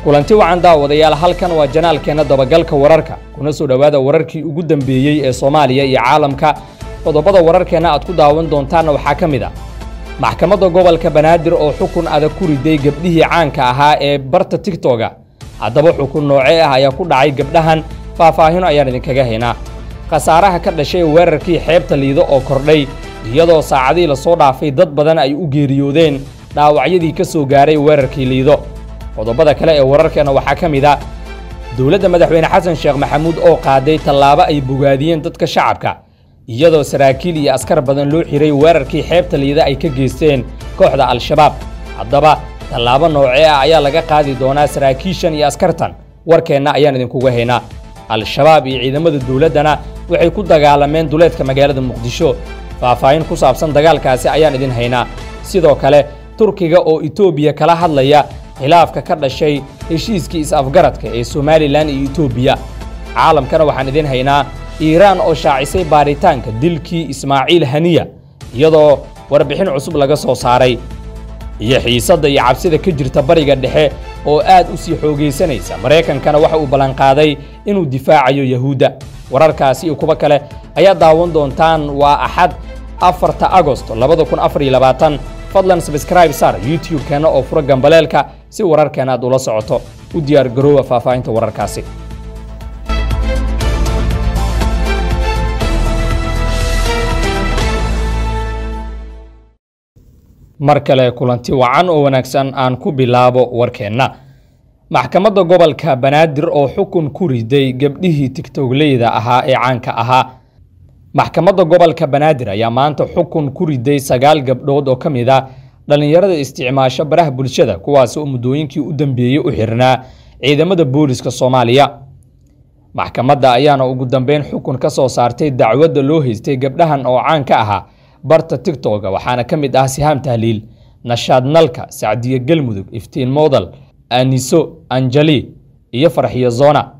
kulanti wacan daawadayaal halkan waa janaalkeenna dabagalka wararka kuna soo dhowaada wararkii ugu dambeeyey ee soomaaliya iyo caalamka qodobbada wararkeenna aad ku daawan doontaanna waxaa ka mid a ah. maxkamadda gobolka banaadir oo xukun adag ku riday gebdhihii caanka ahaa ee barta tiktoga haddaba xukun noocee ah ayaa ku dhacay gebdhahan faahfaahino ayaan idinkaga haynaa khasaaraha ka dhashay weerarkii xeebta liido oo kordhay iyadoo saacadihii la soo dhaafay dad badan ay u geeriyoodeen dhaawacyadii ka soo gaaray weerarkii liido qodobada kale ee wararkeenna waxaa ka mid a dowladda madaxweyne xasan sheekh maxamuud oo qaaday tallaabo ay bogaadiyeen dadka shacabka iyadoo saraakiil iyo askar badan loo xiray weerarkii xeebta liida ay ka geysteen kooxda al-shabaab haddaba tallaabo noocee ah ayaa laga qaadi doonaa saraakiishan iyo askartan warkeenna ayaan idinkuga haynaa al-shabaab iyo ciidamada dowladdana waxay ku dagaalameen duleedka magaalada muqdisho faahfaahin ku saabsan dagaalkaasi ayaan idin haynaa sidoo kale turkiga oo itoobiya kala hadlaya khilaafka ka dhashay heshiiskii is-afgaradka ee somalilan iyo itoobiya caalamkana waxaan idiin haynaa iiraan oo shaacisay baaritaanka dilkii ismaaciil haniya iyadoo warbixin cusub laga soo saaray iyo xiisadda iyo cabsida ka jirta bariga dhexe oo aad u sii xoogaysanaysa maraykankana waxa uu ballanqaaday inuu difaacayo yahuudda wararkaasi iyo kuwo kale ayaa daawan doontaan waa axad afarta agost fadlan sabscribe saar youtube keenna oo fura gambaleelka si wararkeen aad ula socoto u diyaargaroowa faahfaahinta wararkaasi mar kale kulanti wacan oo wanaagsan aan ku bilaabo warkeenna maxkamadda gobolka banaadir oo xukun ku riday gabdhihii tigtowleyda ahaa ee caanka ahaa maxkamadda gobolka banaadir ayaa maanta xukun ku riday sagaal gabdhood oo ka mid a ah dhallinyarada isticmaasho baraha bulshada kuwaasi oo muddooyinkii u dambeeyey u xirnaa ciidamada booliska soomaaliya maxkamadda ayaana ugu dambeyn xukun ka soo saartay dacwadda loo haystay gabdhahan oo caan ka ahaa barta tiktoga waxaana ka mid ah sihaam tahliil nashaad nalka sacdiye galmudug iftiin modal aniso anjali iyo farxiyo zona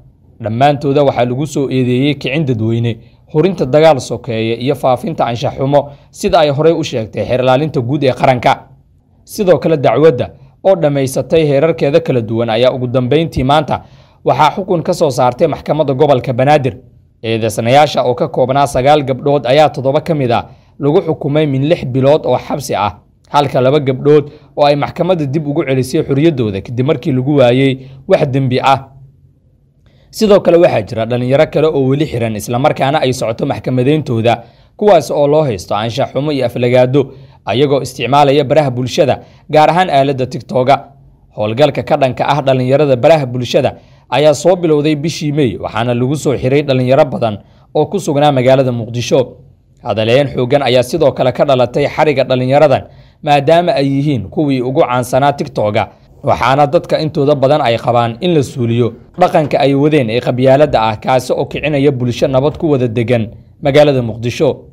dhammaantooda waxaa lagu soo eedeeyey kicin dadweyne hurinta dagaal sokeeye iyo faafinta anshax xumo sida ay horey u sheegtay xeer guud ee qaranka sidoo kale dacwadda oo dhammaysatay heerarkeeda kala duwan ayaa ugu dambayntii maanta waxaa xukun ka soo saartay maxkamadda gobolka banaadir eedeysanayaasha oo ka koobnaa sagaal gabdhood ayaa toddoba ka mid a ah lagu xukumay min lix bilood oo xabsi ah halka laba gabdhood oo ay maxkamadda dib ugu celisay xorriyaddooda kadib markii lagu waayey wax dembi ah sidoo kale waxaa jira dhallinyaro kale oo weli xiran islamarkaana ay socoto maxkamadayntooda kuwaas oo loo haysto anshax xumo iyo aflagaado ayagoo isticmaalaya baraha bulshada gaar ahaan aaladda tigtoga howlgalka ka dhanka ah dhallinyarada baraha bulshada ayaa soo bilowday bishii mey waxaana lagu soo xiray dhallinyaro badan oo ku sugnaa magaalada muqdisho hadaleyn xooggan ayaa sidoo kale ka dhalatay xariga dhallinyaradan maadaama ay yihiin kuwii ugu caansanaa tigtoga waxaana dadka intooda badan ay qabaan in la suuliyo dhaqanka ay wadeen ee qabyaaladda ah kaasi oo kicinaya bulsho nabad ku wada degan magaalada muqdisho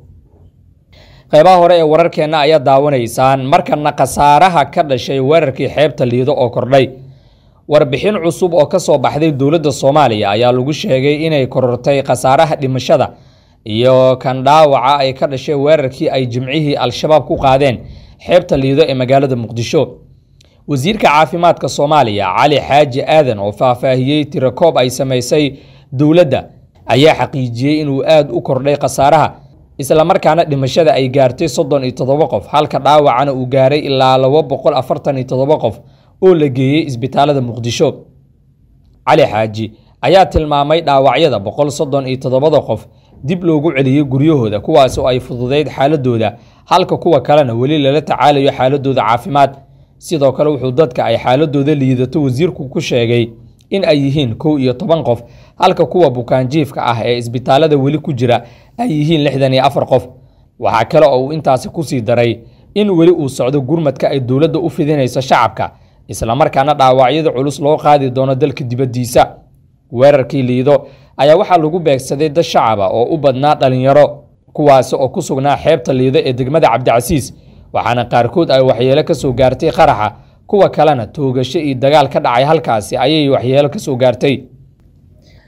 qaybaha hore ee wararkeenna ayaa daawanaysaan markana khasaaraha ka dhashay weerarkii xeebta liido oo kordhay warbixin cusub oo ka soo baxday dowladda soomaaliya ayaa lagu sheegay inay korortay khasaaraha dhimashada iyo kan dhaawaca ay ka dhashay weerarkii ay jimcihii al-shabaab ku qaadeen xeebta liido ee magaalada muqdisho wasiirka caafimaadka soomaaliya cali xaaji aadan oo faahfaahiyey tirakoob ay samaysay dowladda ayaa xaqiijiyey inuu aad u kordhay khasaaraha islamarkaana dhimashada ay gaartay soddon iyo toddoba qof halka dhaawacana uu gaaray ilaa laba boqol afartan iyo toddoba qof oo la geeyey isbitaalada muqdisho cali xaaji ayaa tilmaamay dhaawacyada boqol soddon iyo toddobada qof dib loogu celiyey guryahooda kuwaas oo ay fududeyd xaaladooda halka kuwa kalena weli lala tacaalayo xaaladooda caafimaad sidoo kale wuxuu dadka ay xaaladooda liidato wasiirku ku sheegay in ay yihiin kow iyo toban qof halka kuwa bukaanjiifka ah ee isbitaalada weli ku jira ay yihiin lixdan iyo afar qof waxaa kale oo uu intaasi kusii daray in weli uu socdo gurmadka ay dowladda u fidinayso shacabka isla markaana dhaawacyada culus loo qaadi doono dalka dibaddiisa weerarkii liido ayaa waxaa lagu beegsaday dad shacaba ah oo u badnaa dhallinyaro kuwaasi oo ku sugnaa xeebta liido ee degmada cabdicasiis waxaana qaarkood ay waxyeelo kasoo gaartay qaraxa kuwa kalena toogasho iyo dagaal ka dhacay halkaasi ayay waxyeelo kasoo gaartay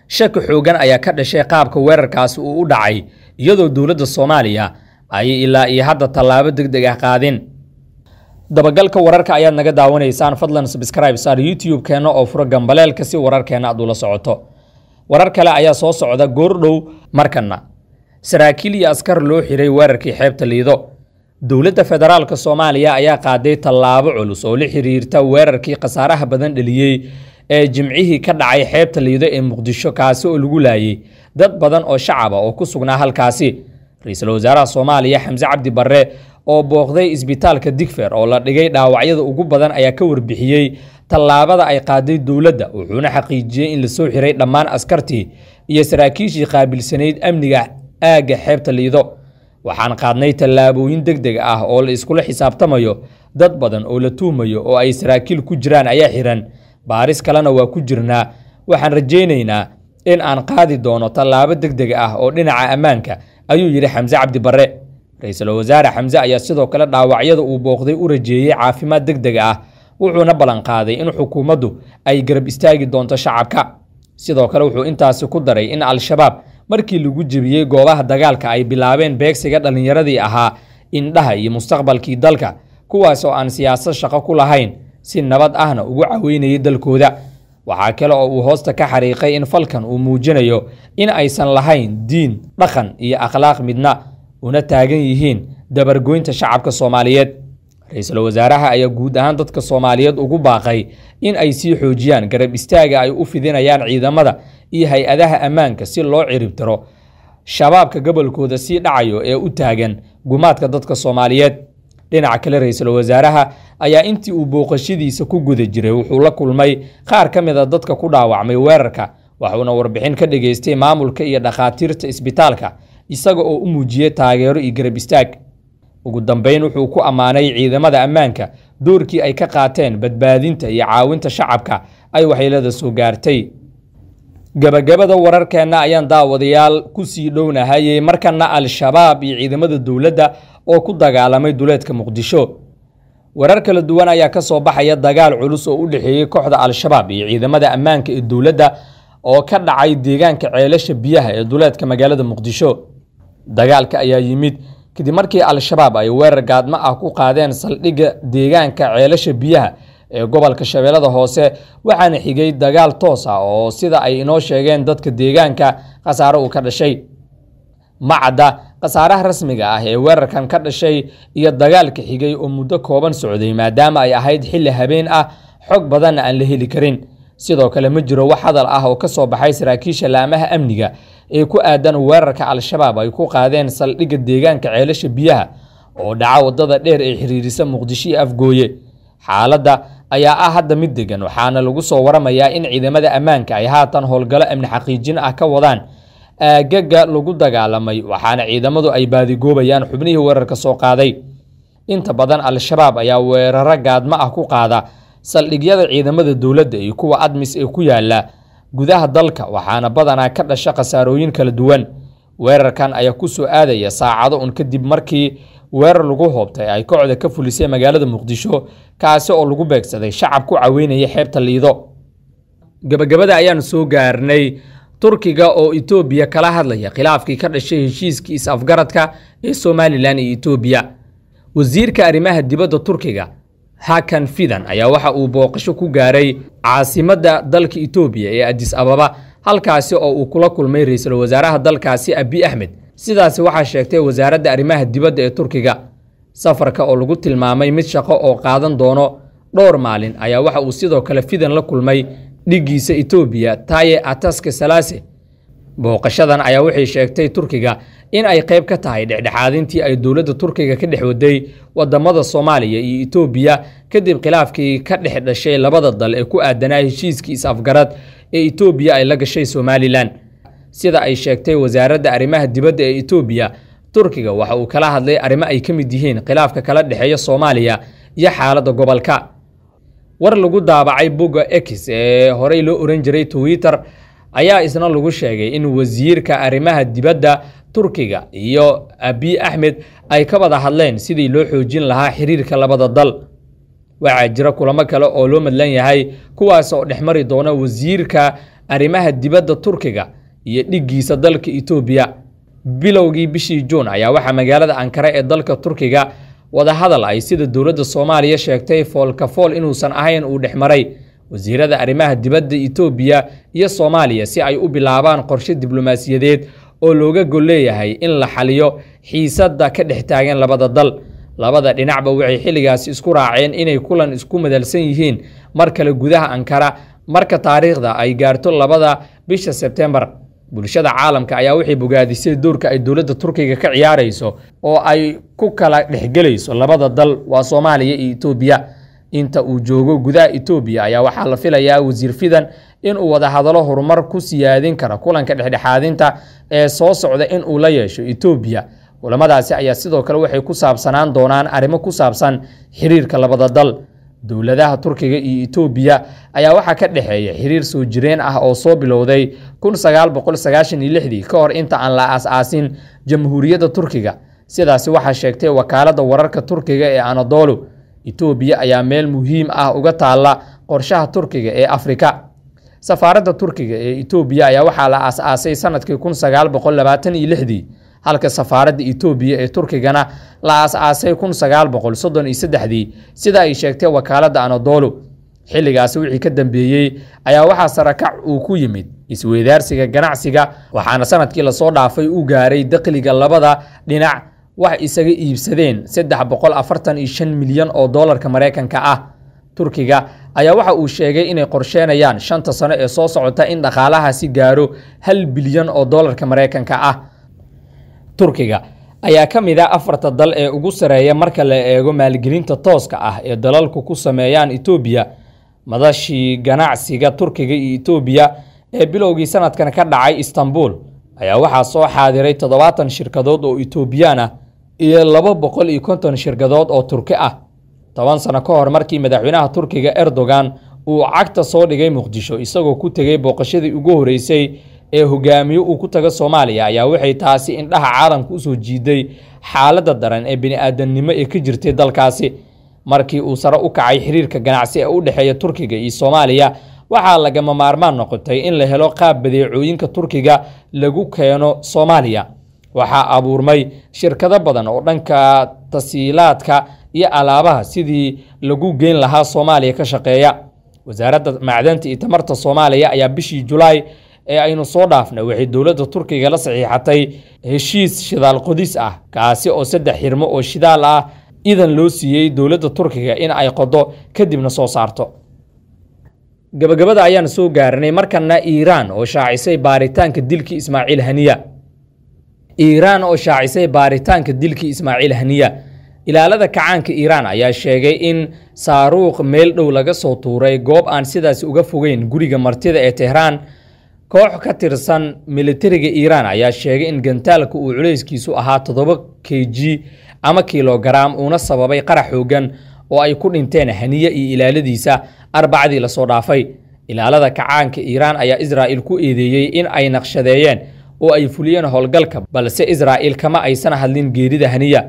shaki xooggan ayaa ka dhashay qaabka weerarkaasi uu u dhacay iyadoo dowladda soomaaliya ay ilaa iyo hadda tallaabo deg deg ah qaadin dabagalka wararka ayaad naga daawanaysaan fadlan sabscribe saar youtube-keenna oo furo gambaleelka si wararkeenna aad ula socoto warar kale ayaa soo socda goordhow markana saraakiil iyo askar loo xiray weerarkii xeebta liido dowladda federaalka soomaaliya ayaa qaaday tallaabo culus oo la xiriirta weerarkii khasaaraha badan dhaliyey ee jimcihii ka dhacay xeebta liido ee muqdisho kaasi oo lagu laayay dad badan oo shacaba oo ku sugnaa halkaasi ra-iisul wasaaraha soomaaliya xamse cabdi barre oo booqday isbitaalka digfer oo la dhigay dhaawacyada ugu badan ayaa ka warbixiyey tallaabada ay qaaday dowladda wuxuuna xaqiijiyey in lasoo xiray dhammaan askartii iyo saraakiishii qaabilsanayd amniga aagga xeebta liido waxaan qaadnay tallaabooyin deg deg ah oo la iskula xisaabtamayo dad badan oo la tuumayo oo ay saraakiil ku jiraan ayaa xihan baaris kalena waa ku jirnaa waxaan rajaynaynaa in aan qaadi doono tallaabo deg deg ah oo dhinaca ammaanka ayuu yidhi xamse cabdibarre ra-iisul wasaare xamse ayaa sidoo kale dhaawacyada uu booqday u rajeeyey caafimaad deg deg ah wuxuuna ballanqaaday in xukuumaddu ay garab istaagi doonto shacabka sidoo kale wuxuu intaasi ku daray in al-shabaab markii lagu jebiyey goobaha dagaalka ay bilaabeen beegsiga dhallinyaradii ahaa indhaha iyo mustaqbalkii dalka kuwaas oo aan siyaasad shaqo ku lahayn si nabad ahna ugu caweynayay dalkooda waxaa kale oo uu hoosta ka xariiqay in falkan uu muujinayo in aysan lahayn diin dhaqan iyo akhlaaq midna una taagan yihiin dabargoynta shacabka soomaaliyeed ra-iisul wasaaraha ayaa guud ahaan dadka soomaaliyeed ugu baaqay in ay sii xoojiyaan garab istaaga ay u fidinayaan ciidamada iyo hay-adaha ammaanka si loo ciribtiro shabaabka gobolkooda sii dhacayo ee u taagan gumaadka dadka soomaaliyeed dhinaca kale ra-iisul wasaaraha ayaa intii uu booqashadiisa ku guda jiray wuxuu la kulmay qaar ka mid a ah dadka ku dhaawacmay weerarka waxuuna warbixin ka dhageystay maamulka iyo dhakhaatiirta isbitaalka isaga oo u muujiyey taageero iyo garab istaag ugu dambeyn wuxuu ku ammaanay ciidamada ammaanka doorkii ay ka qaateen badbaadinta iyo caawinta shacabka ay waxyeelada soo gaartay gabagabada wararkeenna ayaan daawadayaal ku sii dhownahayey markana al-shabaab iyo ciidamada dowladda oo ku dagaalamay duleedka muqdisho warar kala duwan ayaa ka soo baxaya dagaal culus oo u dhexeeyey kooxda al-shabaab iyo ciidamada ammaanka ee dowladda oo ka dhacay deegaanka ceelasha biyaha ee duleedka magaalada muqdisho dagaalka ayaa yimid kadib markii al-shabaab ay weerar gaadmo ah ku qaadeen saldhigga deegaanka ceelasha biyaha ee gobolka shabeellada hoose waxaana xigay dagaal toos ah oo sida ay inoo sheegeen dadka deegaanka khasaare uu ka dhashay ma cadda khasaaraha rasmiga ah ee weerarkan ka dhashay iyo dagaalka xigay oo muddo kooban socday maadaama ay ahayd xilli habeen ah xog badanna aan la heli karin sidoo kale ma jiro wax hadal ah oo ka soo baxay saraakiisha laamaha amniga ee ku aadan weerarka al-shabaab ay ku qaadeen saldhigga deegaanka ceelasha biyaha oo dhaca waddada dheer ee xiriirisa muqdisho iyo afgooye xaaladda ayaa ah hadda mid degan waxaana lagu soo waramayaa in ciidamada ammaanka ay haatan howlgallo amni xaqiijin ah ka wadaan aagaga lagu dagaalamay waxaana ciidamadu ay baadigoobayaan xubnihii weerarka soo qaaday inta badan al-shabaab ayaa weeraro gaadmo ah ku qaada saldhigyada ciidamada dowladda iyo kuwa admis ee ku yaala gudaha dalka waxaana badanaa ka dhasha khasaarooyin kala duwan weerarkan ayaa ku soo aadaya saacado un kadib markii weerar lagu hoobtay ay kocda ka fuliseen magaalada muqdisho kaasi oo lagu beegsaday shacab ku caweynaya xeebta liido gabagabada ayaanu soo gaarnay turkiga oo etoobiya kala hadlaya khilaafkii ka dhashay heshiiskii is-afgaradka ee somalilan iyo etoobiya wasiirka arrimaha dibadda turkiga hakan fidan ayaa waxa uu booqasho ku gaaray caasimadda dalka etoobiya ee adis ababa halkaasi oo uu kula kulmay ra-iisul wasaaraha dalkaasi abi axmed sidaasi waxaa sheegtay wasaaradda arrimaha dibadda ee turkiga safarka oo lagu tilmaamay mid shaqo oo qaadan doono dhowr maalin ayaa waxa uu sidoo kale fidan la kulmay dhiggiisa etoobiya taaye ataske salaase booqashadan ayaa waxay sheegtay turkiga in ay qayb ka tahay dhexdhexaadintii ay dowladda turkiga ka dhex waday wadamada soomaaliya iyo etoobiya kadib khilaafkii ka dhex dhashay labada dal ee ku aadanaa heshiiskii is-afgarad ee etoobiya ay la gashay somalilan sida ay sheegtay wasaaradda arrimaha dibadda ee etoobiya turkiga waxa uu kala hadlay arrimo ay ka mid yihiin khilaafka kala dhexeeya soomaaliya iyo xaaladda gobolka war lagu daabacay bogga ex ee horey loo oran jiray twitter ayaa isna lagu sheegay in wasiirka arrimaha dibadda turkiga iyo abiy axmed ay ka wada hadleen sidii loo xoojin lahaa xiriirka labada dal waxaa jira kulamo kale oo loo madlan yahay kuwaas oo dhexmari doona wasiirka arrimaha dibadda turkiga iyo dhiggiisa dalka etoobiya bilowgii bishii juun ayaa waxaa magaalada ankare ee dalka turkiga wadahadal ay sida dowladda soomaaliya sheegtay foolkafool inuusan ahayn uu dhexmaray wasiirada arrimaha dibadda etoobiya iyo soomaaliya si ay u bilaabaan qorshe diblomaasiyadeed oo looga gol leeyahay in la xaliyo xiisadda ka dhex taageen labada dal labada dhinacba waxay xilligaasi isku raaceen inay kulan isku madalsan yihiin mar kale gudaha ankara marka taariikhda ay gaarto labada bisha sebtembar bulshada caalamka ayaa waxay bogaadisay doorka ay dowladda turkiga ka ciyaarayso oo ay ku kala dhexgelayso labada dal waa soomaaliya iyo itoobiya inta uu joogo gudaha itoobiya ayaa waxaa la filayaa wasiir fidan inuu wada hadalo horumar ku siyaadin kara kulanka dhexdhexaadinta ee soo socda inuu la yeesho itoobiya kulamadaasi ayaa sidoo kale waxay ku saabsanaan doonaan arrimo ku saabsan xiriirka labada dal dowladaha turkiga iyo etoobiya ayaa waxaa ka dhexeeya xiriir soo jireen ah oo soo bilowday kun sagaal boqol sagaashan ka hor inta aan la aas-aasin jamhuuriyadda turkiga sidaasi waxaa sheegtay wakaaladda wararka turkiga ee anadolu etoobiya ayaa meel muhiim ah uga taalla qorshaha turkiga ee afrika safaaradda turkiga ee etoobiya ayaa waxaa la aas-aasay sanadkii halka safaaradda etoobiya ee turkigana la aas-aasay kun sagaal boqol soddon iyo saddexdii sida ay sheegtay wakaaladda anadolu xilligaasi wixii ka dambeeyey ayaa waxaa sarakac uu ku yimid isweydaarsiga ganacsiga waxaana sanadkii lasoo dhaafay uu gaaray dakhliga labada dhinac wax isaga iibsadeen saddex boqol afartan iyo shan milyan oo doolarka maraykanka ah turkiga ayaa waxa uu sheegay inay qorsheenayaan shanta sano ee soo socota in dhaqaalahaasi gaaro hal bilyan oo doolarka maraykanka ah turkiga ayaa ka mid ah afarta dal ee ugu sareeya marka la eego maalgelinta tooska ah ee dalalku ku sameeyaan etoobiya madashii ganacsiga turkiga iyo etoobiya ee bilowgii sanadkan ka dhacay istanbul ayaa waxaa soo xaadiray toddobaatan shirkadood oo itoobiyaan ah iyo laba boqol iyo konton shirkadood oo turki ah toban sano ka hor markii madaxweynaha turkiga erdogan uu cagta soo dhigay muqdisho isagoo ku tegay booqashadii ugu horreysay ee hogaamiye uu ku taga soomaaliya ayaa waxay taasi indhaha caalamka usoo jiiday xaaladda daran ee bini bini'aadanimo ee ka jirtay dalkaasi markii uu sare u kacay xiriirka ganacsi ee u dhexeeya turkiga iyo soomaaliya waxaa lagama maarmaan noqotay in la helo qaab badeecooyinka turkiga lagu keeno soomaaliya waxaa abuurmay shirkado badan oo dhanka tasiilaadka iyo alaabaha sidii lagu geyn lahaa soomaaliya ka shaqeeya wasaaradda macdanta iyo tamarta soomaaliya ayaa bishii julaay ee aynu soo dhaafnay waxay dowladda turkiga la saxiixatay heshiis shidaal qodis ah kaasi oo saddex xirmo oo shidaal ah idan loo siiyey dowladda turkiga in ay qodo kadibna soo saarto gabagabada ayaan soo gaarnay markana iiraan oo shaacisay baaritaanka dilkii ismaaciil haniya iiraan oo shaacisay baaritaanka dilkii ismaaciil haniya ilaalada kacaanka iiraan ayaa sheegay in saaruuq meel dhow laga soo tuuray goob aan sidaasi uga fogeyn guriga martida ee tehraan koox ka tirsan militariga iiraan ayaa sheegay in gantaalka uu culayskiisu ahaa toddoba k g ama kilogaraam uuna sababay qarax xooggan oo ay ku dhinteen haniye iyo ilaaladiisa arbacadii lasoo dhaafay ilaalada kacaanka iiraan ayaa israa'il ku eedeeyey in ay naqshadeeyeen oo ay fuliyeen howlgalka balse israa'iil kama aysan hadlin geerida haniya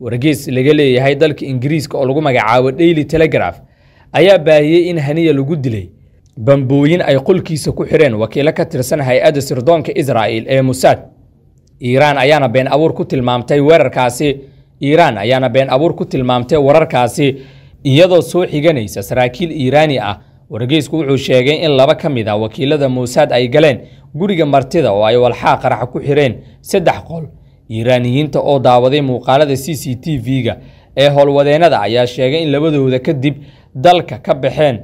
wargeys laga leeyahay dalka ingiriiska oo lagu magacaabo daily telegraf ayaa baahiyey in haniya lagu dilay bambooyin ay qolkiisa ku xireen wakiilo ka tirsan hay-adda sirdoonka israa'il ee musaad iiraan ayaana been abuur ku tilmaamtay weerarkaasi iiraan ayaana been abuur ku tilmaamtay wararkaasi iyadoo soo xiganaysa saraakiil iiraani ah wargeysku wuxuu sheegay in laba ka mid a ah wakiilada muusaad ay galeen guriga martida oo ay walxaa qarax ku xireen saddex qol iiraaniyiinta oo daawaday muuqaalada c c t v-ga ee howlwadeennada ayaa sheegay in labadooda kadib dalka ka baxeen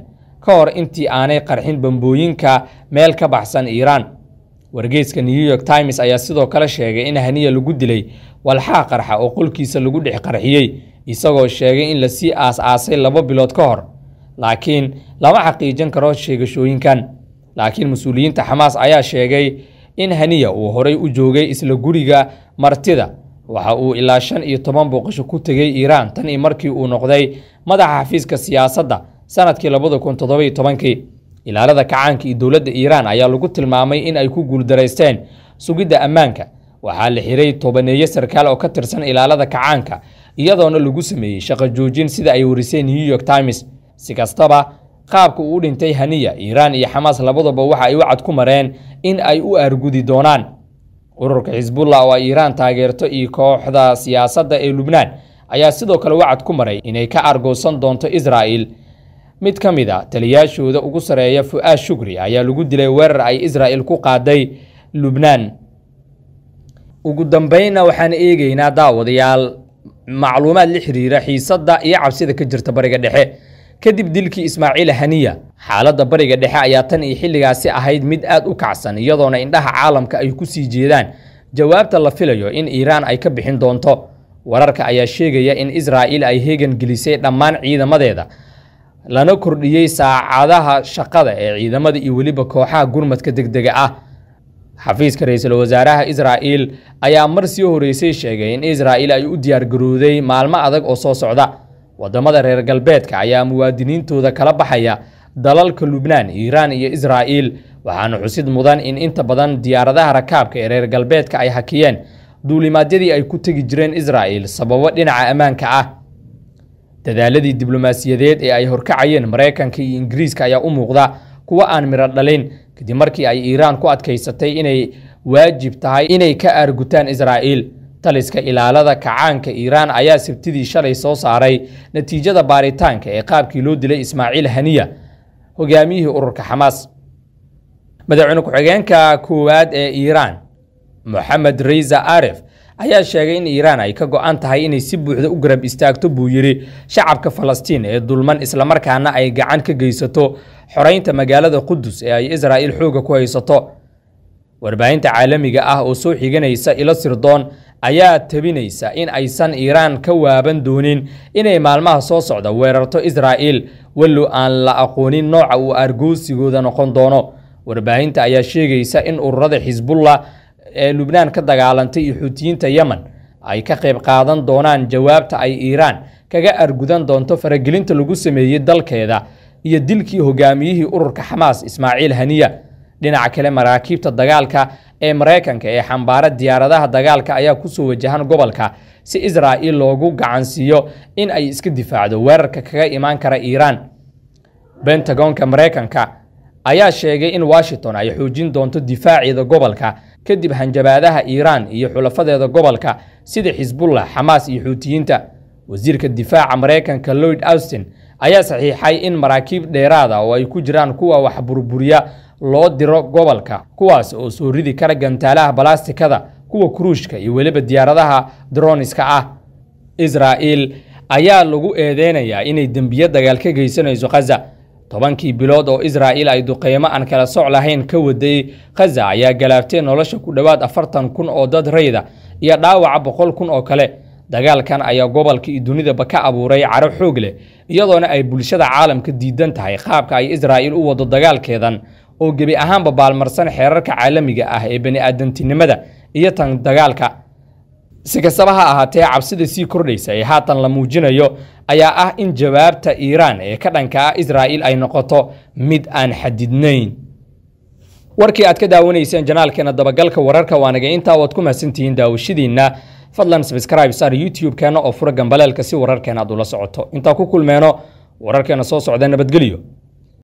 ka hor intii aanay qarxin bambooyinka meel ka baxsan iiraan wargeyska new york times ayaa sidoo kale sheegay in haniya lagu dilay walxaa qarxa oo qolkiisa lagu dhex qarxiyey isagoo sheegay in lasii aas-aasay laba bilood ka hor laakiin lama xaqiijin karo sheegashooyinkan laakiin mas-uuliyiinta xamaas ayaa sheegay in haniya uu horay u joogay isla guriga martida waxa uu ilaa shan iyo toban booqasho ku tegay iiraan tan io markii uu noqday madaxa xafiiska siyaasadda sanadkii labada kun toddobiyo tobankii ilaalada kacaanka iyo dowladda iiraan ayaa lagu tilmaamay in ay ku guuldaraysteen sugidda ammaanka waxaa la xiray tobaneeye sarkaal oo ka tirsan ilaalada kacaanka iyadoona lagu sameeyey shaqo joojin sida ay warisay new york times si kastaba qaabka uu dhintay haniya iiraan iyo xamaas labadaba waxa ay wacad ku mareen in ay u aargudi doonaan ururka xisbullah oo ay iiraan taageerto iyo kooxda siyaasadda ee lubnaan ayaa sidoo kale wacad ku maray inay ka argoosan doonto israa'il mid ka mid a taliyaashooda ugu sareeya fu'aad aad shukri ayaa lagu dilay weerar ay israa'il ku qaaday lubnaan ugu dambeynna waxaan eegaynaa daawadayaal macluumaad la xiriira xiisadda iyo cabsida ka jirta bariga dhexe kadib dilkii ismaaciil haniya xaaladda bariga dhexe ayaa tan iyo xilligaasi ahayd mid aad u kacsan iyadoona indhaha caalamka ay ku sii jeedaan jawaabta la filayo in iiraan ay ka bixin doonto wararka ayaa sheegaya in israa'il ay heegan gelisay dhammaan ciidamadeeda lana kordhiyey saacadaha shaqada ee ciidamada iyo weliba kooxaha gurmadka degdega ah xafiiska ra-iisul wasaaraha israa'iil ayaa mar sii horreysay sheegay in israa'iil ay u diyaargarowday maalmo adag oo soo socda waddamada reer galbeedka ayaa muwaadiniintooda kala baxaya dalalka lubnaan iiraan iyo israa'iil waxaana xusid mudan in inta badan diyaaradaha rakaabka ee reer galbeedka ay hakiyeen duulimaadyadii ay ku tegi jireen israa'iil sababo dhinaca ammaanka ah dadaaladii diblomaasiyadeed ee ay horkacayeen maraykanka iyo ingiriiska ayaa u muuqda kuwa aan midho dhalin kadib markii ay iiraan ku adkaysatay inay waajib tahay inay ka aargutaan israa'iil taliska ilaalada kacaanka iiraan ayaa sabtidii shalay soo saaray natiijada baaritaanka ee qaabkii loo dilay ismaaciil haniya hogaamiyihii ururka xamaas madaxweyne ku-xigeenka koowaad ee iiraan moxamed reyza aref ayaa sheegay in iiraan ay ka go-an tahay inay si buuxda u garab istaagto buu yidhi shacabka falastiin ee dulman islamarkaana ay gacan ka geysato xoraynta magaalada qudus ee ay israa'il xooga ku haysato warbaahinta caalamiga ah oo soo xiganaysa ilo sirdoon ayaa tebinaysa in aysan iiraan ka waaban doonin inay maalmaha soo socda weerarto israa'iil wallo aan la aqoonin nooca uu argoosigooda noqon doono warbaahinta ayaa sheegaysa in ururada xisbullah ee lubnaan ka dagaalantay iyo xuutiyiinta yemen ay ka qayb qaadan doonaan jawaabta ay iiraan kaga argudan doonto faragelinta lagu sameeyey dalkeeda iyo dilkii hogaamiyihii ururka xamaas ismaaciil haniya dhinaca kale maraakiibta dagaalka ee maraykanka ee xambaara diyaaradaha dagaalka ayaa kusoo wajahan gobolka si israa'il loogu gacansiiyo in ay iska difaacdo weerarka kaga imaan kara iiraan bentagoonka maraykanka ayaa sheegay in washington ay xoojin doonto difaaceeda gobolka kadib hanjabaadaha iiraan iyo xulafadeeda gobolka sida xisbullah xamaas iyo xuutiyiinta wasiirka difaaca maraykanka lloyd austin ayaa saxiixay in maraakiib dheeraada ah oo ay ku jiraan kuwa wax burburiya loo diro gobolka kuwaas oo soo ridi kara gantaalaha balaastikada kuwa kuruushka iyo weliba diyaaradaha droniska ah israa'iil ayaa lagu eedeynayaa inay dembiyo dagaal ka geysanayso khaza tobankii bilood oo israa'iil ay duqeymo aan kala soc lahayn ka waday khaza ayaa galaabtay nolosha ku dhowaad afartan kun oo dad rayda iyo dhaawaca boqol kun oo kale dagaalkan ayaa gobolka iyo dunidaba ka abuuray caro xoog leh iyadoona ay bulshada caalamka diidan tahay qaabka ay israa'iil u waddo dagaalkeedan oo gebi ahaanba baalmarsan xeerarka caalamiga ah ee bani'aadantinimada iyo tan dagaalka si kastaba ha ahaatee cabsida sii kordhaysa ee haatan la muujinayo ayaa ah in jawaabta iiraan ee ka dhanka ah israa'iil ay noqoto mid aan xadidnayn warkii aad ka daawanayseen janaalkeena dabagalka wararka waa naga intaa waad ku mahadsantihiin daawashadiinna fadlan sabscribe saar youtube-keena oo fura gambaleelka si wararkeena aad ula socoto intaa ku kulmeeno wararkeena soo socda nabadgelyo